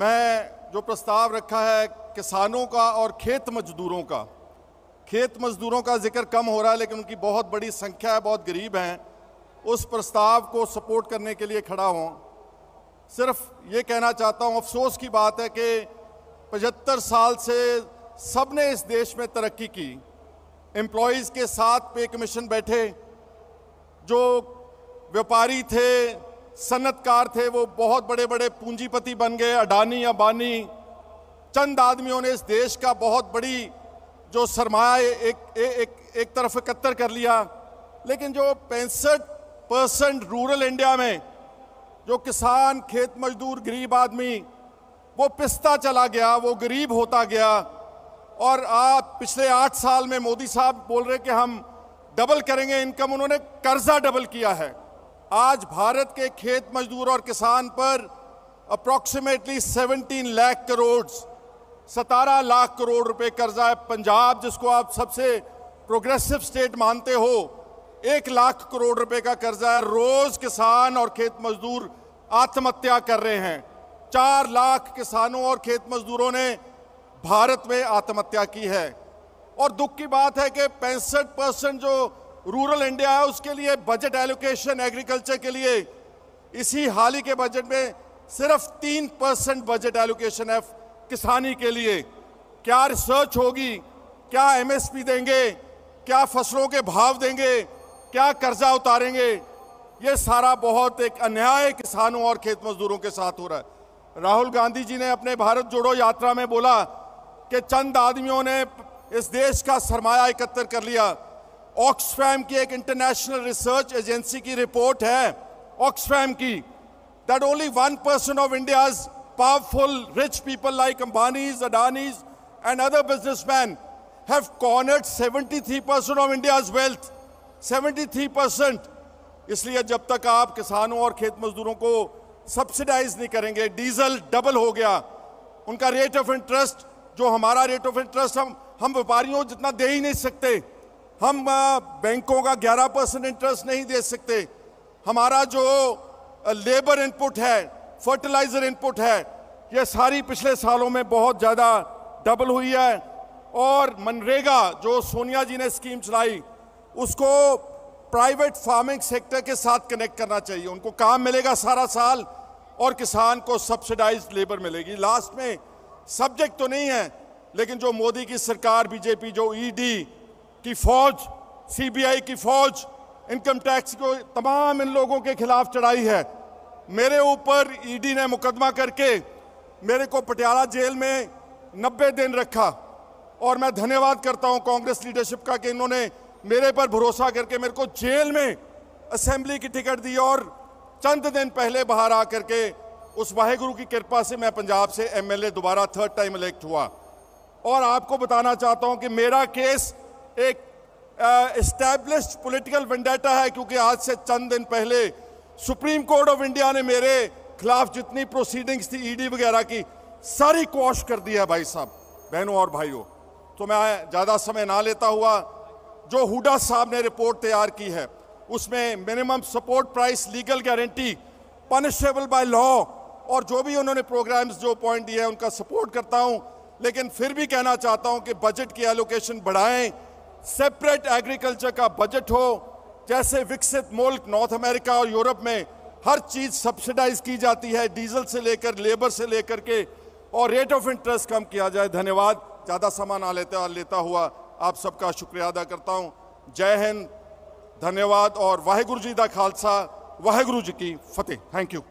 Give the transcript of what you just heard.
मैं जो प्रस्ताव रखा है किसानों का और खेत मजदूरों का खेत मजदूरों का जिक्र कम हो रहा है लेकिन उनकी बहुत बड़ी संख्या है बहुत गरीब हैं उस प्रस्ताव को सपोर्ट करने के लिए खड़ा हूँ सिर्फ ये कहना चाहता हूँ अफसोस की बात है कि पचहत्तर साल से सब ने इस देश में तरक्की की एम्प्लॉयज़ के साथ पे कमीशन बैठे जो व्यापारी थे सनतकार थे वो बहुत बड़े बड़े पूंजीपति बन गए अडानी अबानी चंद आदमियों ने इस देश का बहुत बड़ी जो सरमाया एक ए, एक एक तरफ इकहत्तर कर लिया लेकिन जो पैंसठ परसेंट रूरल इंडिया में जो किसान खेत मजदूर गरीब आदमी वो पिस्ता चला गया वो गरीब होता गया और आप पिछले आठ साल में मोदी साहब बोल रहे कि हम डबल करेंगे इनकम उन्होंने कर्जा डबल किया है आज भारत के खेत मजदूर और किसान पर अप्रॉक्सीमेटली 17 लाख करोड़ सतारह लाख करोड़ रुपए कर्जा है पंजाब जिसको आप सबसे प्रोग्रेसिव स्टेट मानते हो एक लाख करोड़ रुपए का कर्जा है रोज किसान और खेत मजदूर आत्महत्या कर रहे हैं चार लाख किसानों और खेत मजदूरों ने भारत में आत्महत्या की है और दुख की बात है कि पैंसठ परसेंट जो रूरल इंडिया है उसके लिए बजट एलोकेशन एग्रीकल्चर के लिए इसी हाल ही के बजट में सिर्फ तीन परसेंट बजट एलोकेशन है किसानी के लिए क्या रिसर्च होगी क्या एमएसपी देंगे क्या फसलों के भाव देंगे क्या कर्जा उतारेंगे ये सारा बहुत एक अन्याय किसानों और खेत मजदूरों के साथ हो रहा है राहुल गांधी जी ने अपने भारत जोड़ो यात्रा में बोला कि चंद आदमियों ने इस देश का सरमाया एकत्र कर लिया ऑक्सफैम की एक इंटरनेशनल रिसर्च एजेंसी की रिपोर्ट है ऑक्सफैम की that only one percent of India's powerful rich people like Ambanis Adanis and other businessman have cornered 73 percent of India's wealth 73 percent इसलिए जब तक आप किसानों और खेत मजदूरों को सब्सिडाइज नहीं करेंगे डीजल डबल हो गया उनका रेट ऑफ इंटरेस्ट जो हमारा रेट ऑफ इंटरेस्ट हम हम व्यापारियों जितना दे ही नहीं सकते हम बैंकों का 11 परसेंट इंटरेस्ट नहीं दे सकते हमारा जो लेबर इनपुट है फर्टिलाइज़र इनपुट है ये सारी पिछले सालों में बहुत ज़्यादा डबल हुई है और मनरेगा जो सोनिया जी ने स्कीम चलाई उसको प्राइवेट फार्मिंग सेक्टर के साथ कनेक्ट करना चाहिए उनको काम मिलेगा सारा साल और किसान को सब्सिडाइज लेबर मिलेगी लास्ट में सब्जेक्ट तो नहीं है लेकिन जो मोदी की सरकार बीजेपी जो ईडी e की फौज सीबीआई की फौज इनकम टैक्स को तमाम इन लोगों के खिलाफ चढ़ाई है मेरे ऊपर ईडी e ने मुकदमा करके मेरे को पटियाला जेल में नब्बे दिन रखा और मैं धन्यवाद करता हूं कांग्रेस लीडरशिप का कि इन्होंने मेरे पर भरोसा करके मेरे को जेल में असेंबली की टिकट दी और चंद दिन पहले बाहर आ करके उस वाहेगुरु की कृपा से मैं पंजाब से एमएलए दोबारा थर्ड टाइम इलेक्ट हुआ और आपको बताना चाहता हूं कि मेरा केस एक इस्टेब्लिश पॉलिटिकल वेंडेटा है क्योंकि आज से चंद दिन पहले सुप्रीम कोर्ट ऑफ इंडिया ने मेरे खिलाफ जितनी प्रोसीडिंग्स थी ईडी e वगैरह की सारी क्वाश कर दी है भाई साहब बहनों और भाइयों तो मैं ज़्यादा समय ना लेता हुआ जो हुडा साहब ने रिपोर्ट तैयार की है उसमें minimum support price legal guarantee punishable by law और जो भी उन्होंने प्रोग्राम्स जो पॉइंट दिए हैं उनका सपोर्ट करता हूं लेकिन फिर भी कहना चाहता हूं कि बजट की एलोकेशन बढ़ाएं सेपरेट एग्रीकल्चर का बजट हो जैसे विकसित मुल्क नॉर्थ अमेरिका और यूरोप में हर चीज़ सब्सिडाइज की जाती है डीजल से लेकर लेबर से लेकर के और रेट ऑफ इंटरेस्ट कम किया जाए धन्यवाद ज़्यादा सामान आ लेता लेता हुआ आप सबका शुक्रिया अदा करता हूँ जय हिंद धन्यवाद और वाहेगुरु जी का खालसा वाहेगुरु जी की फतेह थैंक यू